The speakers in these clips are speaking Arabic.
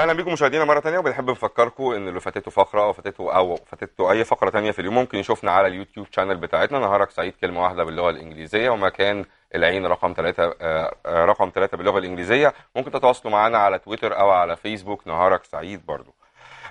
اهلا بيكم مشاهدينا مره ثانيه وبنحب نفكركم ان اللي فاتته فقره او فاتته او فاتته اي فقره ثانيه في اليوم ممكن يشوفنا على اليوتيوب شانل بتاعتنا نهارك سعيد كلمه واحده باللغه الانجليزيه ومكان العين رقم ثلاثه آه، رقم ثلاثه باللغه الانجليزيه ممكن تتواصلوا معانا على تويتر او على فيسبوك نهارك سعيد برضو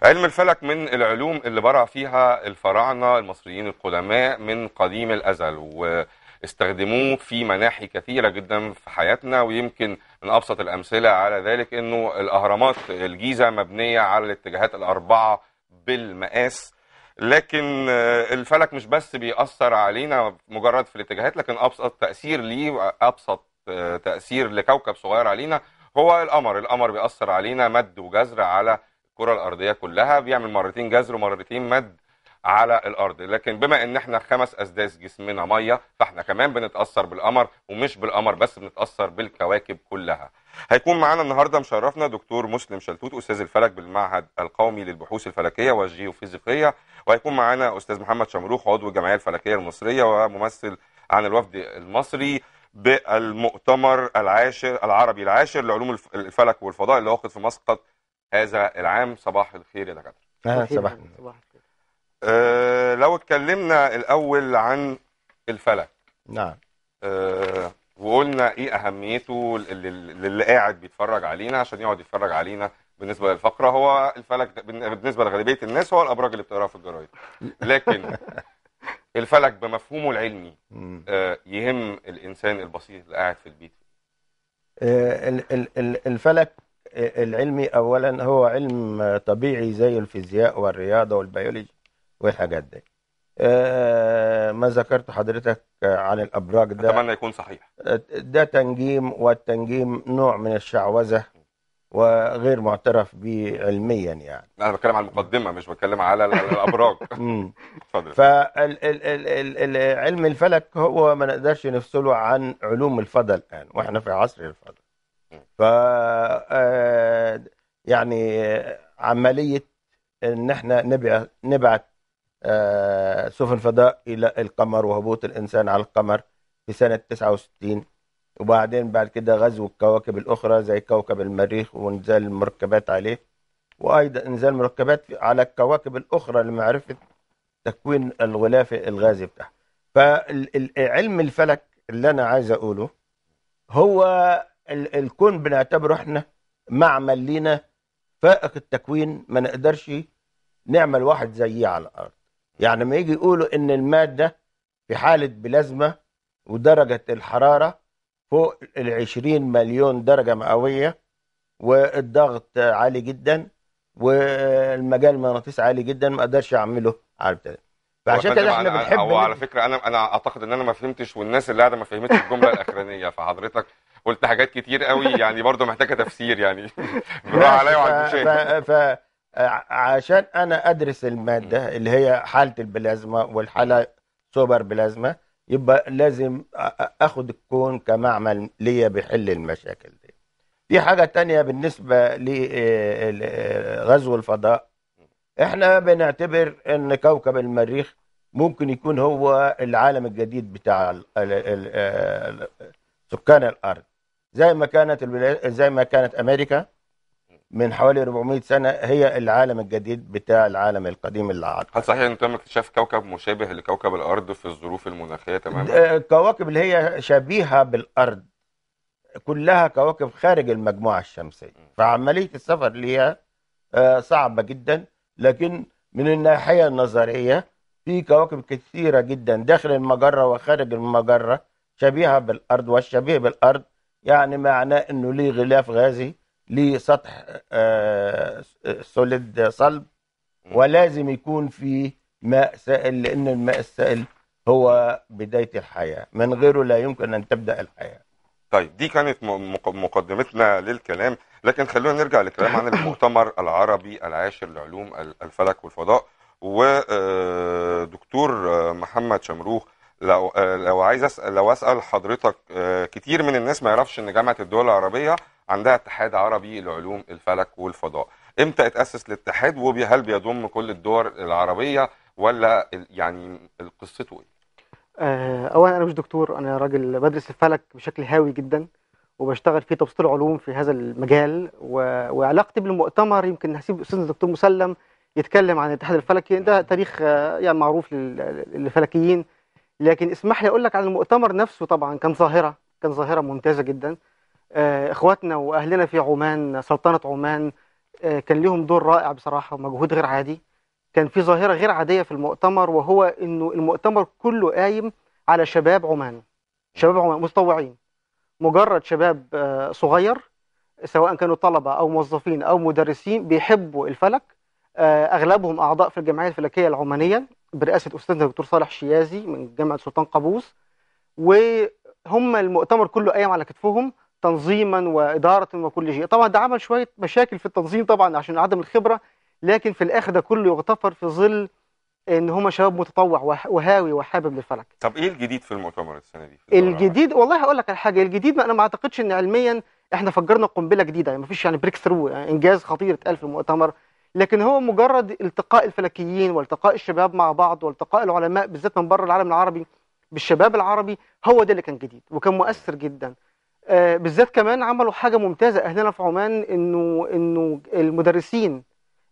علم الفلك من العلوم اللي برع فيها الفراعنه المصريين القدماء من قديم الازل و استخدموه في مناحي كثيرة جدا في حياتنا ويمكن من أبسط الأمثلة على ذلك أنه الأهرامات الجيزة مبنية على الاتجاهات الأربعة بالمقاس لكن آه، الفلك مش بس بيأثر علينا مجرد في الاتجاهات لكن أبسط تأثير ليه أبسط آه، تأثير لكوكب صغير علينا هو القمر القمر بيأثر علينا مد وجزر على الكرة الأرضية كلها بيعمل مرتين جزر ومرتين مد على الارض لكن بما ان احنا خمس اسداس جسمنا ميه فاحنا كمان بنتاثر بالقمر ومش بالقمر بس بنتاثر بالكواكب كلها هيكون معانا النهارده مشرفنا دكتور مسلم شلتوت استاذ الفلك بالمعهد القومي للبحوث الفلكيه والجيوفيزيقيه وهيكون معانا استاذ محمد شمروخ عضو الجمعيه الفلكيه المصريه وممثل عن الوفد المصري بالمؤتمر العاشر العربي العاشر لعلوم الفلك والفضاء اللي واخد في مسقط هذا العام صباح الخير يا دكاتره صباح الخير أه لو اتكلمنا الاول عن الفلك نعم أه وقلنا ايه اهميته للي قاعد بيتفرج علينا عشان يقعد يتفرج علينا بالنسبه للفقره هو الفلك بالنسبه لغالبيه الناس هو الابراج اللي بتقراها في الجرايد لكن الفلك بمفهومه العلمي آه، يهم الانسان البسيط اللي قاعد في البيت آه، الفلك آه، العلمي اولا هو علم طبيعي زي الفيزياء والرياضه والبيولوجي والحاجات دي آه، ما ذكرت حضرتك عن الابراج ده اتمنى يكون صحيح آه، ده تنجيم والتنجيم نوع من الشعوذه وغير معترف به علميا يعني انا بتكلم على المقدمه مش بتكلم على الابراج اتفضل فعلم الفلك هو ما نقدرش نفصله عن علوم الفضاء الان واحنا في عصر الفضاء ف آه، يعني عمليه ان احنا نبعث نبعت آه، سفن فضاء إلى القمر وهبوط الإنسان على القمر في سنة 69 وبعدين بعد كده غزو الكواكب الأخرى زي كوكب المريخ وإنزال المركبات عليه وأيضا إنزال مركبات على الكواكب الأخرى لمعرفة تكوين الغلاف الغازي بتاعها فعلم الفلك اللي أنا عايز أقوله هو الكون بنعتبره احنا معمل لينا فائق التكوين ما نقدرش نعمل واحد زيه على الأرض يعني لما يجي يقولوا ان الماده في حاله بلازما ودرجه الحراره فوق ال 20 مليون درجه مئويه والضغط عالي جدا والمجال المغناطيسي عالي جدا ما اقدرش اعمله على البتاع فعشان كده احنا بنحب هو على فكره انا انا اعتقد ان انا ما فهمتش والناس اللي قاعده ما فهمتش الجمله الاخرانيه فحضرتك قلت حاجات كتير قوي يعني برضه محتاجه تفسير يعني بالراحه عليا وعلى المشاهد عشان انا ادرس الماده اللي هي حاله البلازما والحاله سوبر بلازما يبقى لازم اخد الكون كمعمل ليا بيحل المشاكل دي في حاجه تانية بالنسبه لغزو الفضاء احنا بنعتبر ان كوكب المريخ ممكن يكون هو العالم الجديد بتاع سكان الارض زي ما كانت زي ما كانت امريكا من حوالي 400 سنه هي العالم الجديد بتاع العالم القديم اللي عاد هل صحيح ان تم اكتشاف كوكب مشابه لكوكب الارض في الظروف المناخيه تماما؟ الكواكب آه، اللي هي شبيهه بالارض كلها كواكب خارج المجموعه الشمسيه فعمليه السفر ليها آه، صعبه جدا لكن من الناحيه النظريه في كواكب كثيره جدا داخل المجره وخارج المجره شبيهه بالارض والشبيه بالارض يعني معناه انه ليه غلاف غازي لسطح آه، سوليد صلب ولازم يكون في ماء سائل لان الماء السائل هو بدايه الحياه من غيره لا يمكن ان تبدا الحياه طيب دي كانت مقدمتنا للكلام لكن خلونا نرجع للكلام عن المؤتمر العربي العاشر لعلوم الفلك والفضاء ودكتور آه، آه، محمد شمروخ لو لو عايز اسال لو اسال حضرتك كتير من الناس ما يعرفش ان جامعه الدول العربيه عندها اتحاد عربي لعلوم الفلك والفضاء امتى اتأسس الاتحاد وهل بيضم كل الدول العربية ولا يعني قصته ايه اولا انا مش دكتور انا راجل بدرس الفلك بشكل هاوي جدا وبشتغل في تبسيط العلوم في هذا المجال و... وعلاقتي بالمؤتمر يمكن هسيب استاذ الدكتور مسلم يتكلم عن الاتحاد الفلكي ده تاريخ آه، يعني معروف للفلكيين لكن اسمح لي اقول لك عن المؤتمر نفسه طبعا كان ظاهره كان ظاهره ممتازه جدا آه، اخواتنا واهلنا في عمان سلطنه عمان آه، كان لهم دور رائع بصراحه ومجهود غير عادي كان في ظاهره غير عاديه في المؤتمر وهو انه المؤتمر كله قايم على شباب عمان شباب عمان متطوعين مجرد شباب آه، صغير سواء كانوا طلبه او موظفين او مدرسين بيحبوا الفلك اغلبهم اعضاء في الجمعيه الفلكيه العمانيه برئاسه استاذنا الدكتور صالح شيازي من جامعه سلطان قابوس وهم المؤتمر كله قايم على كتفهم تنظيما وإدارة وكل شيء طبعا ده عمل شوية مشاكل في التنظيم طبعا عشان عدم الخبرة لكن في الآخر ده كله يغتفر في ظل ان هم شباب متطوع وهاوي وحابب للفلك طب ايه الجديد في المؤتمر السنه دي الجديد والله هقول لك على حاجه الجديد ما انا ما اعتقدش ان علميا احنا فجرنا قنبله جديده يعني ما فيش يعني بريك ثرو يعني انجاز خطير اتقال في المؤتمر لكن هو مجرد التقاء الفلكيين والتقاء الشباب مع بعض والتقاء العلماء بالذات من بره العالم العربي بالشباب العربي هو ده اللي كان جديد وكان مؤثر جدا آه، بالذات كمان عملوا حاجه ممتازه اهلنا في عمان انه انه المدرسين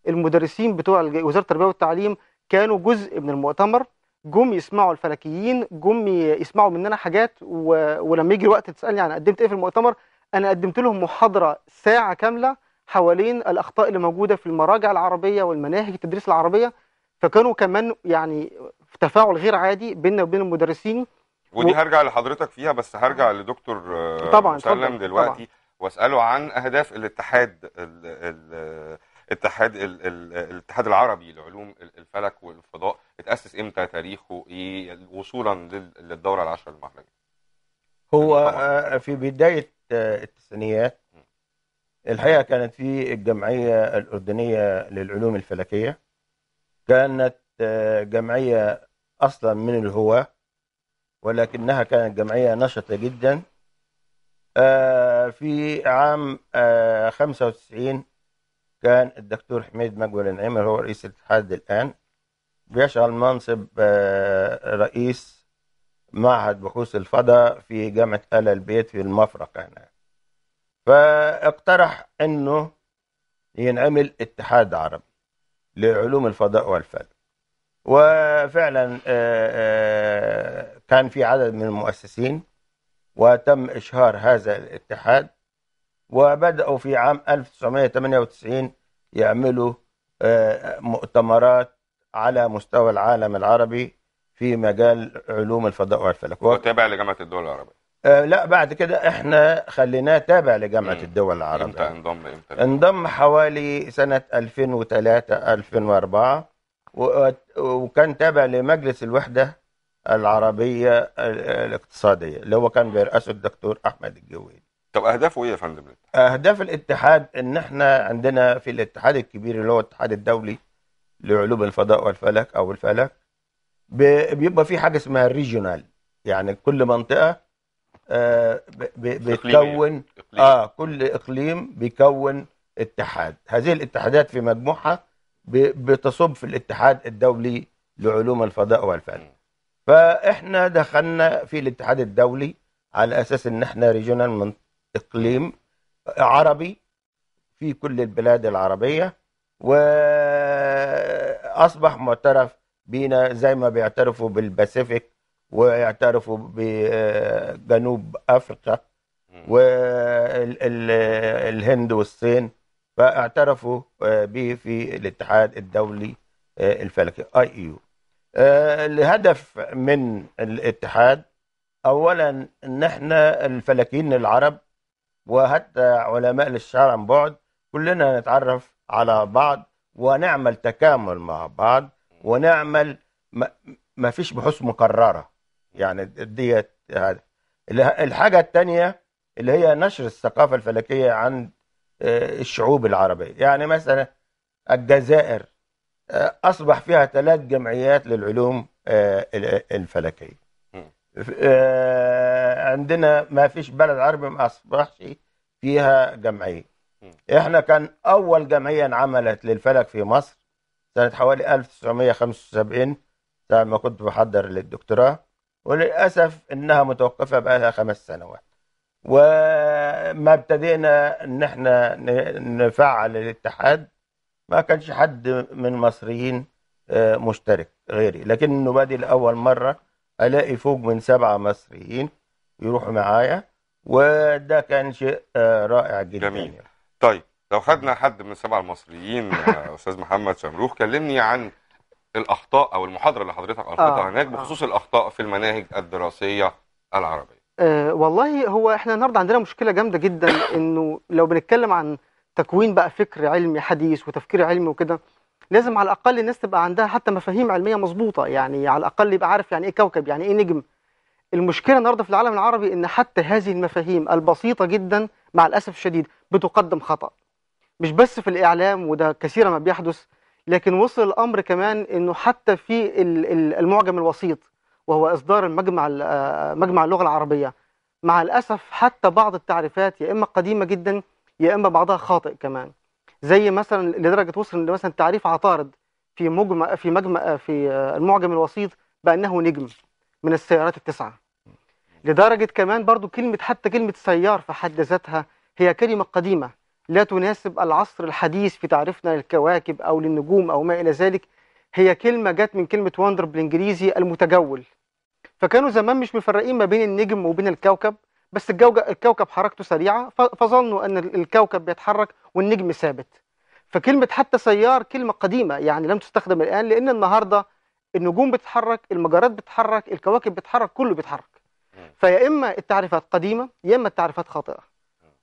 المدرسين بتوع وزاره التربيه والتعليم كانوا جزء من المؤتمر جم يسمعوا الفلكيين جم يسمعوا مننا حاجات و... ولما يجي الوقت تسالني أنا قدمت ايه في المؤتمر انا قدمت لهم محاضره ساعه كامله حوالين الاخطاء اللي موجوده في المراجع العربيه والمناهج التدريس العربيه فكانوا كمان يعني في تفاعل غير عادي بيننا وبين المدرسين ودي هرجع لحضرتك فيها بس هرجع لدكتور آه، طبعا مسلم دلوقتي طبعا. واساله عن اهداف الاتحاد الـ الـ الاتحاد الـ الـ الاتحاد العربي لعلوم الفلك والفضاء اتاسس امتى تاريخه ايه وصولا للدوره العاشره المهرجه هو آه، في بدايه آه، التسعينيات الحقيقه كانت في الجمعيه الاردنيه للعلوم الفلكيه كانت جمعيه اصلا من الهواه ولكنها كانت جمعية نشطة جدا آه، في عام 95 آه، كان الدكتور حميد مجول النعيمر هو رئيس الاتحاد الآن بيشغل منصب آه، رئيس معهد بحوث الفضاء في جامعة آل البيت في المفرق هنا فاقترح أنه ينعمل اتحاد عربي لعلوم الفضاء والفلك وفعلا كان في عدد من المؤسسين وتم إشهار هذا الاتحاد وبدأوا في عام 1998 يعملوا آه، مؤتمرات على مستوى العالم العربي في مجال علوم الفضاء والفلك وتابع لجامعة الدول العربية آه لا بعد كده احنا خليناه تابع لجامعه الدول العربيه امتى انضم امتى انضم حوالي سنه 2003 2004 وكان تابع لمجلس الوحده العربيه الاقتصاديه اللي هو كان بيرأسه الدكتور احمد الجويد طب اهدافه ايه يا فندم اهداف الاتحاد ان احنا عندنا في الاتحاد الكبير اللي هو الاتحاد الدولي لعلوم الفضاء والفلك او الفلك بيبقى في حاجه اسمها الريجيونال يعني كل منطقه آه، بتكون اه كل اقليم بيكون اتحاد هذه الاتحادات في مجموعها بتصب في الاتحاد الدولي لعلوم الفضاء والفلك فاحنا دخلنا في الاتحاد الدولي على اساس ان احنا ريجونال من اقليم عربي في كل البلاد العربيه واصبح معترف بينا زي ما بيعترفوا بالباسيفيك ويعترفوا بجنوب افريقيا والهند والصين فاعترفوا به آه، في الاتحاد الدولي آه، الفلكي اي يو آه، الهدف من الاتحاد اولا ان احنا الفلكيين العرب وحتى علماء الشعر عن بعد كلنا نتعرف على بعض ونعمل تكامل مع بعض ونعمل ما فيش بحوث مكرره يعني ديت هذا الحاجه الثانيه اللي هي نشر الثقافه الفلكيه عند آه، الشعوب العربيه يعني مثلا الجزائر آه، اصبح فيها ثلاث جمعيات للعلوم آه، الفلكيه آه، عندنا ما فيش بلد عربي ما اصبحش فيها جمعيه احنا كان اول جمعيه انعملت للفلك في مصر سنه حوالي 1975 ساعه ما كنت بحضر للدكتوراه وللاسف انها متوقفه بقى لها خمس سنوات وما ابتدينا ان احنا نفعل الاتحاد ما كانش حد من المصريين آه، مشترك غيري لكن انه بادئ لاول مره الاقي فوق من سبعه مصريين يروحوا معايا وده كان شيء آه، رائع جدا جميل يعني. طيب لو خدنا حد من سبعة المصريين آه، استاذ محمد شمروخ كلمني عن الاخطاء او المحاضره اللي حضرتك القيتها آه. هناك بخصوص الاخطاء في المناهج الدراسيه العربيه أه والله هو احنا النهارده عندنا مشكله جامده جدا انه لو بنتكلم عن تكوين بقى فكر علمي حديث وتفكير علمي وكده لازم على الاقل الناس تبقى عندها حتى مفاهيم علميه مظبوطه يعني على الاقل يبقى عارف يعني ايه كوكب يعني ايه نجم المشكله النهارده في العالم العربي ان حتى هذه المفاهيم البسيطه جدا مع الاسف الشديد بتقدم خطا مش بس في الاعلام وده كثيرا ما بيحدث لكن وصل الامر كمان انه حتى في المعجم الوسيط وهو اصدار المجمع آه، مجمع اللغه العربيه مع الاسف حتى بعض التعريفات يا اما قديمه جدا يا اما بعضها خاطئ كمان زي مثلا لدرجه وصل مثلا تعريف عطارد في مجمع في مجمع في المعجم الوسيط بانه نجم من السيارات التسعه لدرجه كمان برضو كلمه حتى كلمه سيار في حد ذاتها هي كلمه قديمه لا تناسب العصر الحديث في تعريفنا للكواكب او للنجوم او ما الى ذلك هي كلمه جت من كلمه واندر بالانجليزي المتجول فكانوا زمان مش مفرقين ما بين النجم وبين الكوكب بس الكوكب حركته سريعه فظنوا ان الكوكب بيتحرك والنجم ثابت فكلمه حتى سيار كلمه قديمه يعني لم تستخدم الان لان النهارده النجوم بتتحرك المجرات بتتحرك الكواكب بتتحرك كله بيتحرك فيا اما التعريفات قديمه يا اما التعريفات خاطئه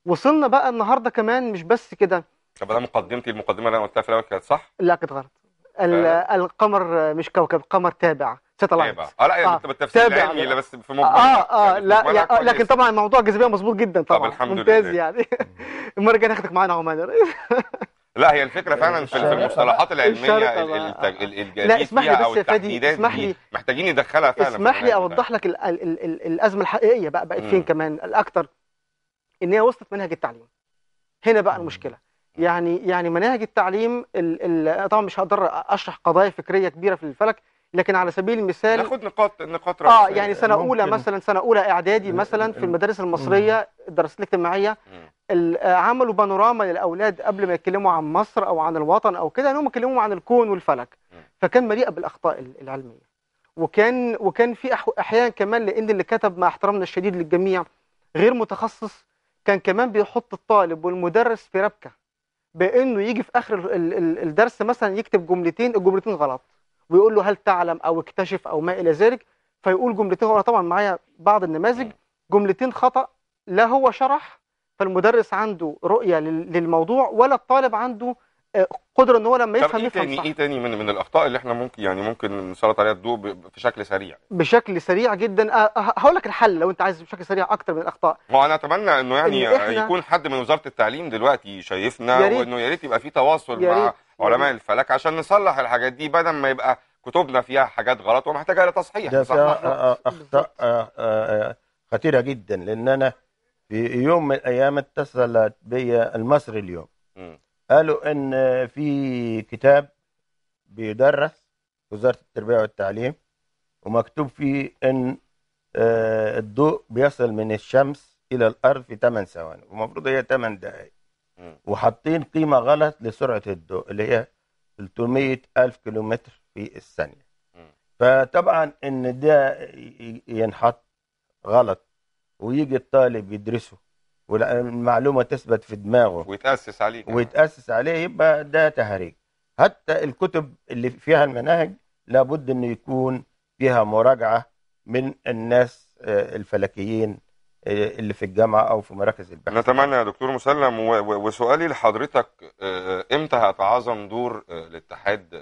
وصلنا بقى النهارده كمان مش بس كده طب انا مقدمتي المقدمه اللي انا قلتها في الاول كانت صح لا كانت غلط القمر مش كوكب القمر تابع تطلع اه لا يعني آه، انت بالتفسير العلمي يعني. لا بس في مجمل اه اه يعني آه، لا يعني آه، لكن طبعا موضوع الجاذبيه مظبوط جدا طبعا طب الحمد ممتاز لله. يعني المره الجايه ناخدك معانا عمان لا هي الفكره فعلا في المصطلحات العلميه الجديده اسمح لي بس يا فادي اسمح لي محتاجين ندخلها فعلا اسمح لي اوضح لك الازمه الحقيقيه بقى بقت فين كمان الاكثر ان هي وصلت منهج التعليم هنا بقى المشكله يعني يعني مناهج التعليم طبعا مش هقدر اشرح قضايا فكريه كبيره في الفلك لكن على سبيل المثال ناخد نقاط نقاط اه يعني سنه ممكن. اولى مثلا سنه اولى اعدادي مثلا في المدارس المصريه الدراسات الاجتماعيه عملوا بانوراما للاولاد قبل ما يتكلموا عن مصر او عن الوطن او كده انهم يتكلموا عن الكون والفلك فكان مليئه بالاخطاء العلميه وكان وكان في احيان كمان لان اللي كتب مع احترامنا الشديد للجميع غير متخصص كان كمان بيحط الطالب والمدرس في ربكه بانه يجي في اخر الدرس مثلا يكتب جملتين الجملتين غلط ويقول له هل تعلم او اكتشف او ما الى ذلك فيقول جملتين وانا طبعا معايا بعض النماذج جملتين خطا لا هو شرح فالمدرس عنده رؤيه للموضوع ولا الطالب عنده آه، قدره ان هو لما يفهم إيه يفهم صح ايه تاني من من الاخطاء اللي احنا ممكن يعني ممكن نسلط عليها الضوء بشكل سريع بشكل سريع جدا آه، آه، هقول لك الحل لو انت عايز بشكل سريع اكتر من الاخطاء هو انا اتمنى انه يعني إن يكون حد من وزاره التعليم دلوقتي شايفنا وانه يا ريت يبقى في تواصل مع علماء الفلك عشان نصلح الحاجات دي بدل ما يبقى كتبنا فيها حاجات غلط ومحتاجه الى تصحيح ده فيها آه، آه، اخطاء آه، خطيره جدا لان انا في يوم من الايام اتصلت بي المصري اليوم قالوا ان في كتاب بيدرس وزاره التربيه والتعليم ومكتوب فيه ان الضوء بيصل من الشمس الى الارض في 8 ثواني المفروض هي 8 دقائق وحاطين قيمه غلط لسرعه الضوء اللي هي 300 الف كيلومتر في الثانيه فطبعا ان ده ينحط غلط ويجي الطالب يدرسه والمعلومه تثبت في دماغه ويتاسس عليه ويتاسس عليه يبقى ده تهريج حتى الكتب اللي فيها المناهج لابد انه يكون فيها مراجعه من الناس آه، الفلكيين آه، اللي في الجامعه او في مراكز البحث نتمنى يا دكتور مسلم وسؤالي لحضرتك آه، آه، امتى هيتعاظم دور الاتحاد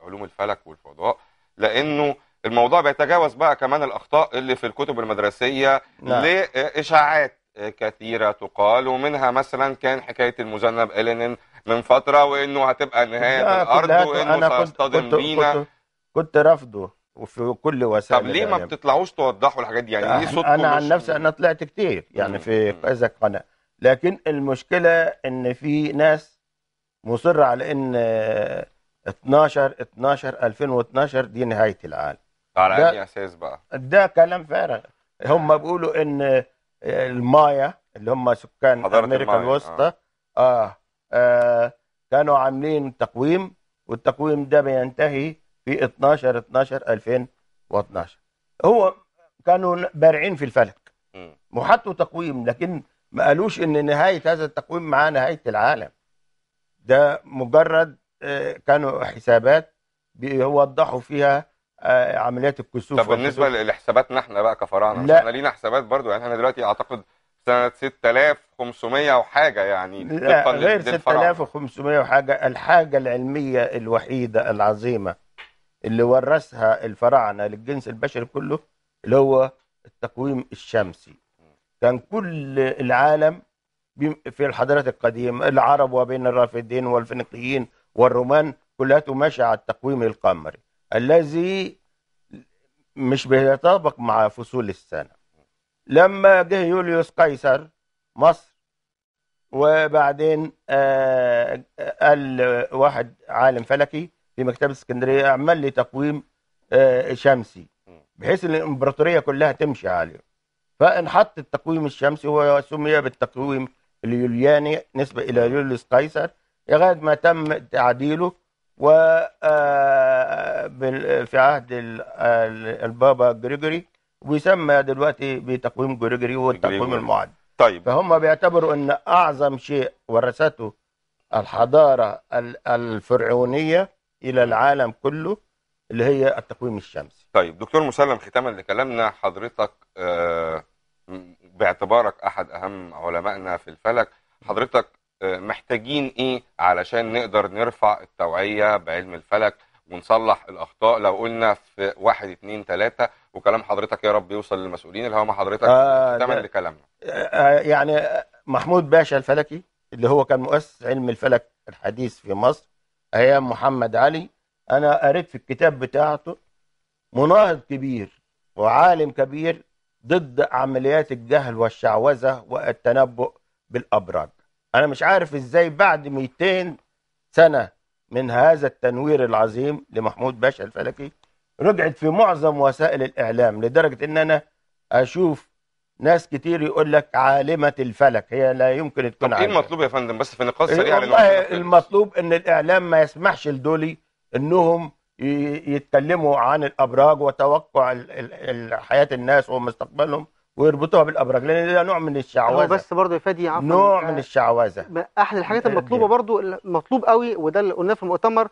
علوم الفلك والفضاء لانه الموضوع بيتجاوز بقى كمان الاخطاء اللي في الكتب المدرسيه نعم. لاشاعات كثيره تقال ومنها مثلا كان حكايه المذنب الينين من فتره وانه هتبقى نهايه الارض وانه سيصطدم بينا كنت, كنت رافضه وفي كل وسائل طب ليه ما بتطلعوش توضحوا الحاجات دي يعني ليه صوتكم انا عن نفسي انا طلعت كتير يعني في كذا قناه لكن المشكله ان في ناس مصره على ان 12 12 2012 دي نهايه العالم على اي اساس بقى ده كلام فارغ هم بيقولوا ان آه، المايا اللي هم سكان امريكا آه. الوسطى آه. آه. آه كانوا عاملين تقويم والتقويم ده بينتهي في 12 12 2012 هو كانوا بارعين في الفلك وحطوا تقويم لكن ما قالوش ان نهايه هذا التقويم مع نهايه العالم ده مجرد آه، كانوا حسابات بيوضحوا فيها آه، عمليات الكسوف طب بالنسبه لحساباتنا احنا بقى كفراعنه احنا لينا حسابات برضو يعني احنا دلوقتي اعتقد سنه 6500 وحاجه يعني لا غير 6500 وحاجه الحاجه العلميه الوحيده العظيمه اللي ورثها الفراعنه للجنس البشري كله اللي هو التقويم الشمسي كان كل العالم في الحضارات القديمه العرب وبين الرافدين والفينيقيين والرومان كلها ماشي على التقويم القمري الذي مش بيتطابق مع فصول السنه لما جه يوليوس قيصر مصر وبعدين آه، قال واحد عالم فلكي في مكتبه اسكندريه اعمل لي تقويم آه، شمسي بحيث ان الامبراطوريه كلها تمشي عليه فانحط التقويم الشمسي وسمي بالتقويم اليولياني نسبه الى يوليوس قيصر لغايه ما تم تعديله و آه، في عهد آه، البابا جريجوري ويسمى دلوقتي بتقويم جريجوري والتقويم المعد طيب فهم بيعتبروا ان اعظم شيء ورثته الحضاره الفرعونيه الى العالم كله اللي هي التقويم الشمسي طيب دكتور مسلم ختاما لكلامنا حضرتك آه، باعتبارك احد اهم علمائنا في الفلك حضرتك آه، محتاجين ايه علشان نقدر نرفع التوعيه بعلم الفلك ونصلح الاخطاء لو قلنا في واحد اثنين ثلاثه وكلام حضرتك يا رب يوصل للمسؤولين اللي هم حضرتك آه ختاما لكلامنا آه يعني آه، محمود باشا الفلكي اللي هو كان مؤسس علم الفلك الحديث في مصر ايام محمد علي انا قريت في الكتاب بتاعته مناهض كبير وعالم كبير ضد عمليات الجهل والشعوذه والتنبؤ بالابراج انا مش عارف ازاي بعد 200 سنه من هذا التنوير العظيم لمحمود باشا الفلكي رجعت في معظم وسائل الاعلام لدرجه ان انا اشوف ناس كتير يقول لك عالمه الفلك هي لا يمكن تكون إيه عالمه ايه المطلوب يا فندم بس في نقاش سريع والله المطلوب ان الاعلام ما يسمحش لدولي انهم يتكلموا عن الابراج وتوقع حياه الناس ومستقبلهم ويربطوها بالابراج لان ده نوع من الشعوذه بس برضه يا فادي عفوا نوع من الشعوذه احد الحاجات المطلوبه برضه المطلوب قوي وده اللي قلناه في المؤتمر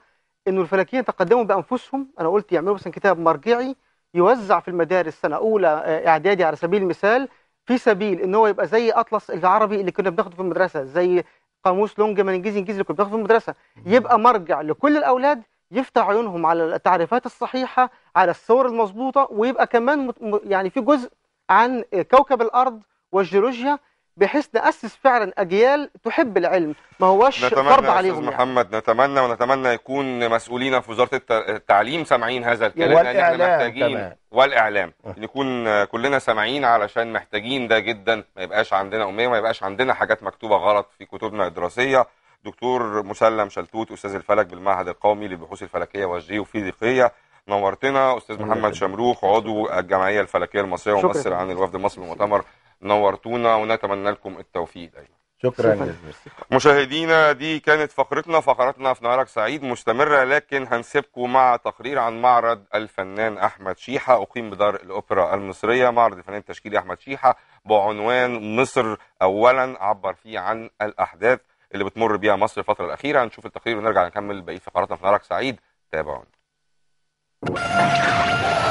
انه الفلكيين يتقدموا بانفسهم انا قلت يعملوا مثلا كتاب مرجعي يوزع في المدارس سنه اولى آه، اعدادي على سبيل المثال في سبيل ان هو يبقى زي اطلس العربي اللي كنا بناخده في المدرسه زي قاموس لونج من انجليزي انجليزي اللي كنا بناخده في المدرسه يبقى مرجع لكل الاولاد يفتح عيونهم على التعريفات الصحيحه على الصور المظبوطه ويبقى كمان يعني في جزء عن كوكب الارض والجيولوجيا بحيث نأسس فعلا أجيال تحب العلم ما هوش فرض عليهم نتمنى يعني. محمد يعني. نتمنى ونتمنى يكون مسؤولين في وزارة التعليم سامعين هذا الكلام والإعلام احنا محتاجين والإعلام أه. نكون كلنا سامعين علشان محتاجين ده جدا ما يبقاش عندنا أمية ما يبقاش عندنا حاجات مكتوبة غلط في كتبنا الدراسية دكتور مسلم شلتوت أستاذ الفلك بالمعهد القومي للبحوث الفلكية والجيوفيزيقية نورتنا استاذ محمد شمروخ عضو الجمعيه الفلكيه المصريه وممثل عن الوفد المصري للمؤتمر نورتونا ونتمنى لكم التوفيق دايما أيوة. شكرا مشاهدينا دي كانت فقرتنا فقرتنا في نهارك سعيد مستمرة لكن هنسيبكم مع تقرير عن معرض الفنان أحمد شيحة أقيم بدار الأوبرا المصرية معرض الفنان التشكيلي أحمد شيحة بعنوان مصر أولا عبر فيه عن الأحداث اللي بتمر بيها مصر الفترة الأخيرة هنشوف التقرير ونرجع نكمل بقية فقراتنا في نهارك سعيد تابعونا